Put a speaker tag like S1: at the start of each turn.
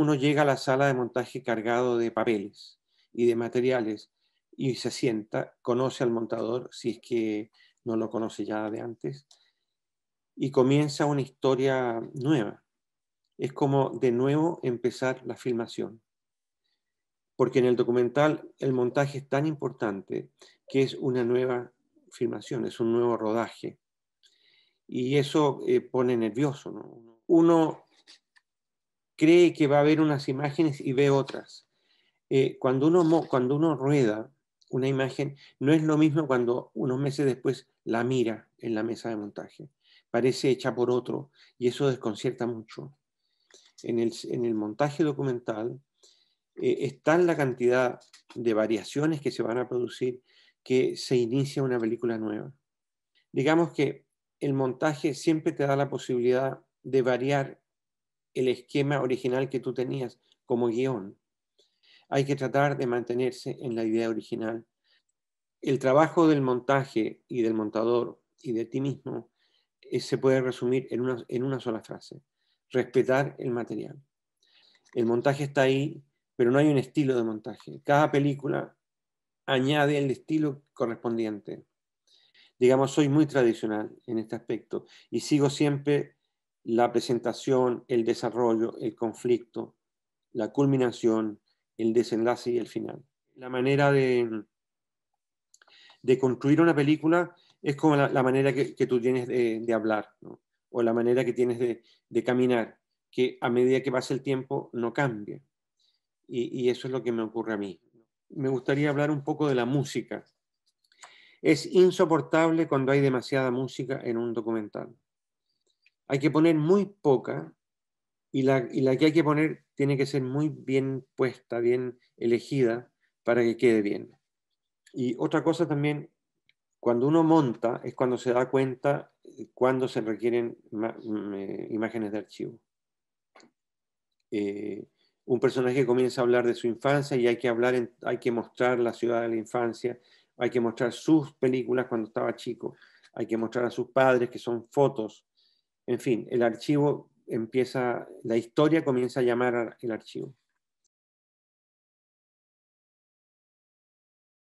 S1: uno llega a la sala de montaje cargado de papeles y de materiales y se sienta, conoce al montador, si es que no lo conoce ya de antes, y comienza una historia nueva. Es como de nuevo empezar la filmación. Porque en el documental el montaje es tan importante que es una nueva filmación, es un nuevo rodaje. Y eso eh, pone nervioso. ¿no? Uno cree que va a ver unas imágenes y ve otras. Eh, cuando, uno, cuando uno rueda una imagen, no es lo mismo cuando unos meses después la mira en la mesa de montaje. Parece hecha por otro y eso desconcierta mucho. En el, montaje documental eh, está la cantidad de variaciones que se van a producir que se inicia una película nueva. Digamos que el montaje siempre te da la posibilidad de variar el esquema original que tú tenías como guión. Hay que tratar de mantenerse en la idea original. El trabajo del montaje y del montador y de ti mismo eh, se puede resumir en una, en una sola frase. Respetar el material. El montaje está ahí, pero no hay un estilo de montaje. Cada película añade el estilo correspondiente. Digamos, soy muy tradicional en este aspecto y sigo siempre la presentación, el desarrollo, el conflicto, la culminación, el desenlace y el final. La manera de, de construir una película es como la, manera que, tú tienes de, hablar o la manera que tienes de, de, caminar, que a medida que pasa el tiempo no cambia. y, eso es lo que me ocurre a mí. Me gustaría hablar un poco de la música. Es insoportable cuando hay demasiada música en un documental hay que poner muy poca y la, que hay que poner tiene que ser muy bien puesta, bien elegida para que quede bien. Y otra cosa también, cuando uno monta es cuando se da cuenta cuando se requieren mm, eh, imágenes de archivo. Eh, un personaje comienza a hablar de su infancia y hay que hablar, hay que mostrar la ciudad de la infancia, hay que mostrar sus películas cuando estaba chico, hay que mostrar a sus padres que son fotos, en fin, el archivo empieza, la historia comienza a llamar al archivo.